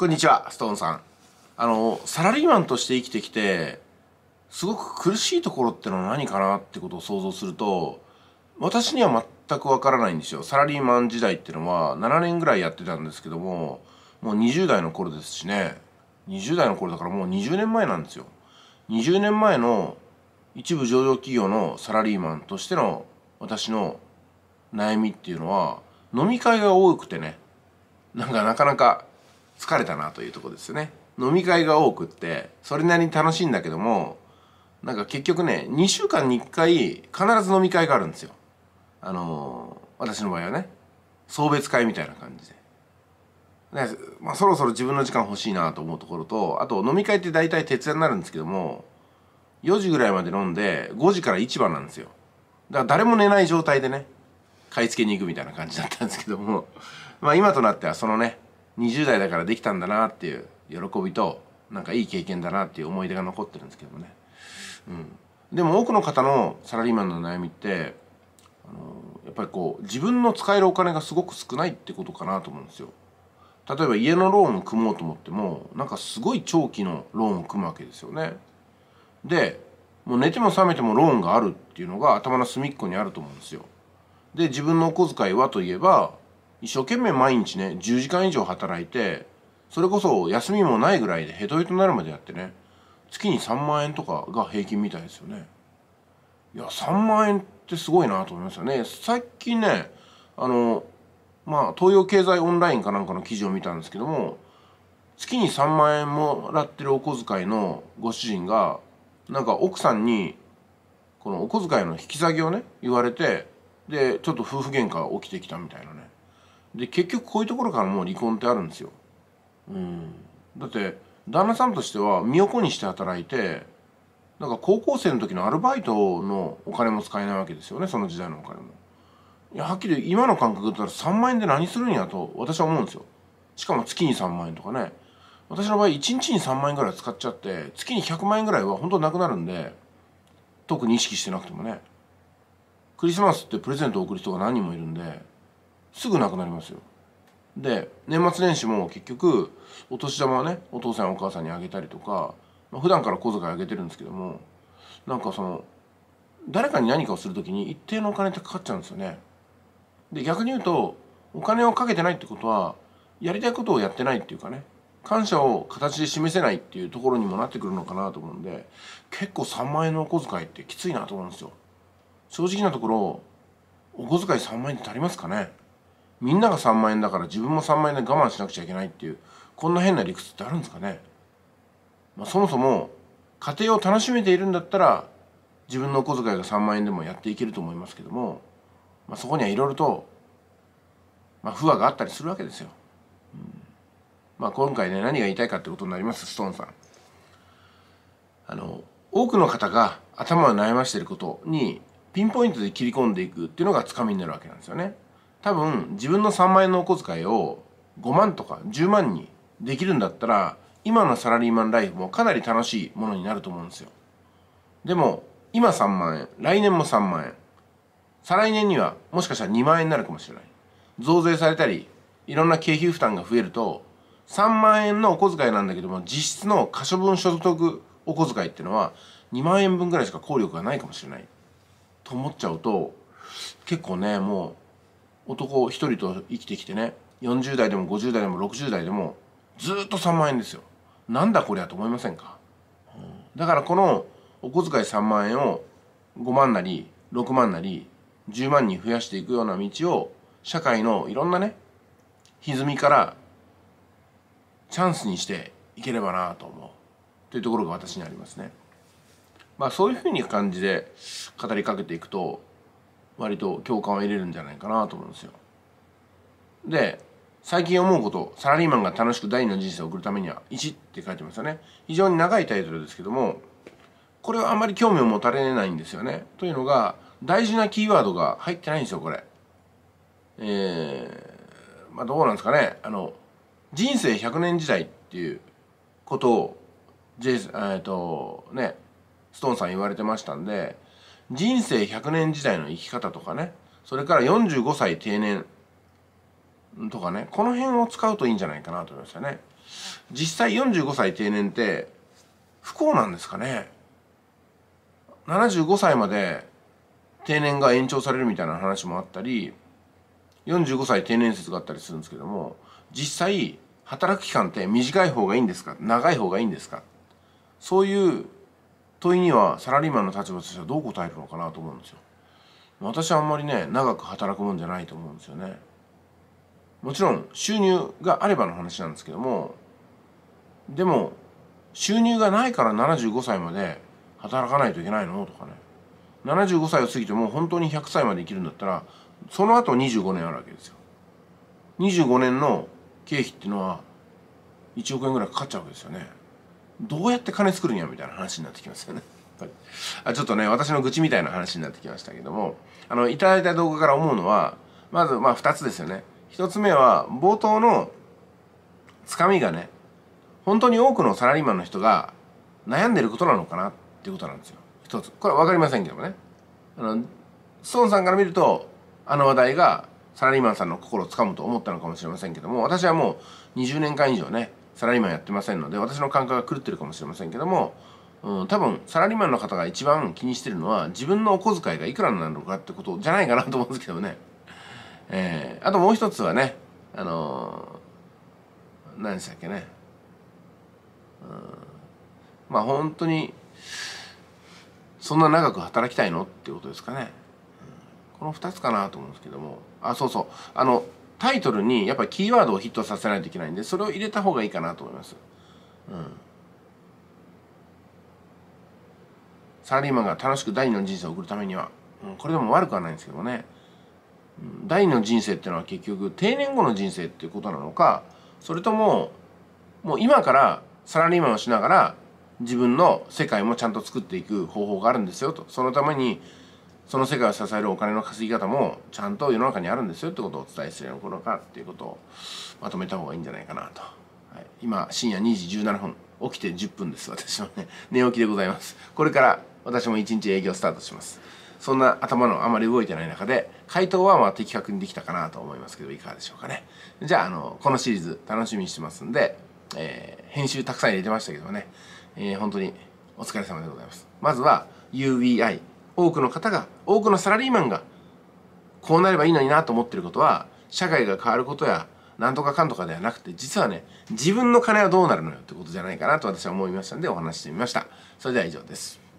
こんにちは、ストーンさん。あの、サラリーマンとして生きてきて、すごく苦しいところってのは何かなってことを想像すると、私には全くわからないんですよ。サラリーマン時代ってのは7年ぐらいやってたんですけども、もう20代の頃ですしね、20代の頃だからもう20年前なんですよ。20年前の一部上場企業のサラリーマンとしての私の悩みっていうのは、飲み会が多くてね、なんかなかなか疲れたなというとこですね飲み会が多くってそれなりに楽しいんだけどもなんか結局ね2週間に1回必ず飲み会があるんですよあのー、私の場合はね送別会みたいな感じでね、まあ、そろそろ自分の時間欲しいなと思うところとあと飲み会って大体徹夜になるんですけども4時ぐらいまで飲んで5時から市場なんですよだから誰も寝ない状態でね買い付けに行くみたいな感じだったんですけどもまあ今となってはそのね20代だからできたんだなっていう喜びとなんかいい経験だなっていう思い出が残ってるんですけどもね、うん、でも多くの方のサラリーマンの悩みってあのやっぱりこう自分の使えるお金がすごく少ないってことかなと思うんですよ例えば家のローンを組もうと思ってもなんかすごい長期のローンを組むわけですよねでもう寝ても覚めてもローンがあるっていうのが頭の隅っこにあると思うんですよで自分のお小遣いはといえば一生懸命毎日ね10時間以上働いてそれこそ休みもないぐらいでヘトヘトになるまでやってね月に3万円とかが平均みたいですよねいや3万円ってすごいなと思いますよね最近ねあのまあ東洋経済オンラインかなんかの記事を見たんですけども月に3万円もらってるお小遣いのご主人がなんか奥さんにこのお小遣いの引き下げをね言われてでちょっと夫婦喧嘩起きてきたみたいなねで結局こういうところからもう離婚ってあるんですよ、うん、だって旦那さんとしては身を粉にして働いてなんか高校生の時のアルバイトのお金も使えないわけですよねその時代のお金もいやはっきり今の感覚だったら3万円で何するんやと私は思うんですよしかも月に3万円とかね私の場合1日に3万円ぐらい使っちゃって月に100万円ぐらいは本当なくなるんで特に意識してなくてもねクリスマスってプレゼントを贈る人が何人もいるんですぐなくなりますよで年末年始も結局お年玉はねお父さんお母さんにあげたりとか、まあ、普段から小遣いあげてるんですけどもなんかその誰かに何かをする時に一定のお金ってかかっちゃうんですよねで逆に言うとお金をかけてないってことはやりたいことをやってないっていうかね感謝を形で示せないっていうところにもなってくるのかなと思うんで結構3万円のお小遣いってきついなと思うんですよ正直なところお小遣い3万円って足りますかねみんなが3万円だから自分も3万円で我慢しなくちゃいけないっていうこんな変な理屈ってあるんですかね、まあ、そもそも家庭を楽しめているんだったら自分のお小遣いが3万円でもやっていけると思いますけども、まあ、そこにはいろいろと、まあ、不和があったりするわけですよ。うん、まあ、今回ね何が言いたいかってことになりますストーンさん。あの多くの方が頭を悩ましていることにピンポイントで切り込んでいくっていうのがつかみになるわけなんですよね。多分自分の3万円のお小遣いを5万とか10万にできるんだったら今のサラリーマンライフもかなり楽しいものになると思うんですよでも今3万円来年も3万円再来年にはもしかしたら2万円になるかもしれない増税されたりいろんな経費負担が増えると3万円のお小遣いなんだけども実質の可処分所得お小遣いっていうのは2万円分ぐらいしか効力がないかもしれないと思っちゃうと結構ねもう男一人と生きてきてね40代でも50代でも60代でもずっと3万円ですよなんだこりゃと思いませんか、だからこのお小遣い3万円を5万なり6万なり10万に増やしていくような道を社会のいろんなね歪みからチャンスにしていければなと思うというところが私にありますね。まあそういうふうに感じで語りかけていくと割と共感を得れるんじゃないかなと思うんですよ。で最近思うことサラリーマンが楽しく第二の人生を送るためには1って書いてますよね非常に長いタイトルですけどもこれはあんまり興味を持たれないんですよねというのが大事なキーワードが入ってないんですよこれえー、まあどうなんですかねあの人生100年時代っていうことをジェイえっ、ー、とねストーンさん言われてましたんで人生100年時代の生き方とかねそれから45歳定年とかねこの辺を使うといいんじゃないかなと思いましたね実際45歳定年って不幸なんですかね75歳まで定年が延長されるみたいな話もあったり45歳定年説があったりするんですけども実際働く期間って短い方がいいんですか長い方がいいんですかそういう問いにはサラリーマンの立場としてはどう答えるのかなと思うんですよ。私はあんまりね長く働くもんじゃないと思うんですよね。もちろん収入があればの話なんですけどもでも収入がないから75歳まで働かないといけないのとかね75歳を過ぎても本当に100歳まで生きるんだったらその後25年あるわけですよ。25年の経費っていうのは1億円ぐらいかかっちゃうわけですよね。どうやって金作るんやみたいな話になってきますよね。はい、ちょっとね私の愚痴みたいな話になってきましたけどもあのいただいた動画から思うのはまずまあ2つですよね1つ目は冒頭のつかみがね本当に多くのサラリーマンの人が悩んでることなのかなっていうことなんですよ1つこれは分かりませんけどもねあの孫さんから見るとあの話題がサラリーマンさんの心をつかむと思ったのかもしれませんけども私はもう20年間以上ねサラリーマンやってませんので私の感覚が狂ってるかもしれませんけども、うん、多分サラリーマンの方が一番気にしてるのは自分のお小遣いがいくらになるのかってことじゃないかなと思うんですけどね、えー、あともう一つはねあのー、何でしたっけね、うん、まあ本当にそんな長く働きたいのってことですかね、うん、この2つかなと思うんですけどもあそうそうあのタイトルにやっぱキーワードをヒットさせないといけないんで、それを入れた方がいいかなと思います。うん。サラリーマンが楽しく第二の人生を送るためには、うん、これでも悪くはないんですけどね。うん、第二の人生っていうのは結局定年後の人生っていうことなのか、それとも、もう今からサラリーマンをしながら自分の世界もちゃんと作っていく方法があるんですよと。そのためにその世界を支えるお金の稼ぎ方もちゃんと世の中にあるんですよってことをお伝えするようなことかっていうことをまとめた方がいいんじゃないかなと、はい、今深夜2時17分起きて10分です私はね寝起きでございますこれから私も一日営業スタートしますそんな頭のあまり動いてない中で回答はまあ的確にできたかなと思いますけどいかがでしょうかねじゃああのこのシリーズ楽しみにしてますんで、えー、編集たくさん入れてましたけどね、えー、本当にお疲れ様でございますまずは UVI 多くの方が多くのサラリーマンがこうなればいいのになと思ってることは社会が変わることやなんとかかんとかではなくて実はね自分の金はどうなるのよってことじゃないかなと私は思いましたんでお話ししてみましたそれでは以上です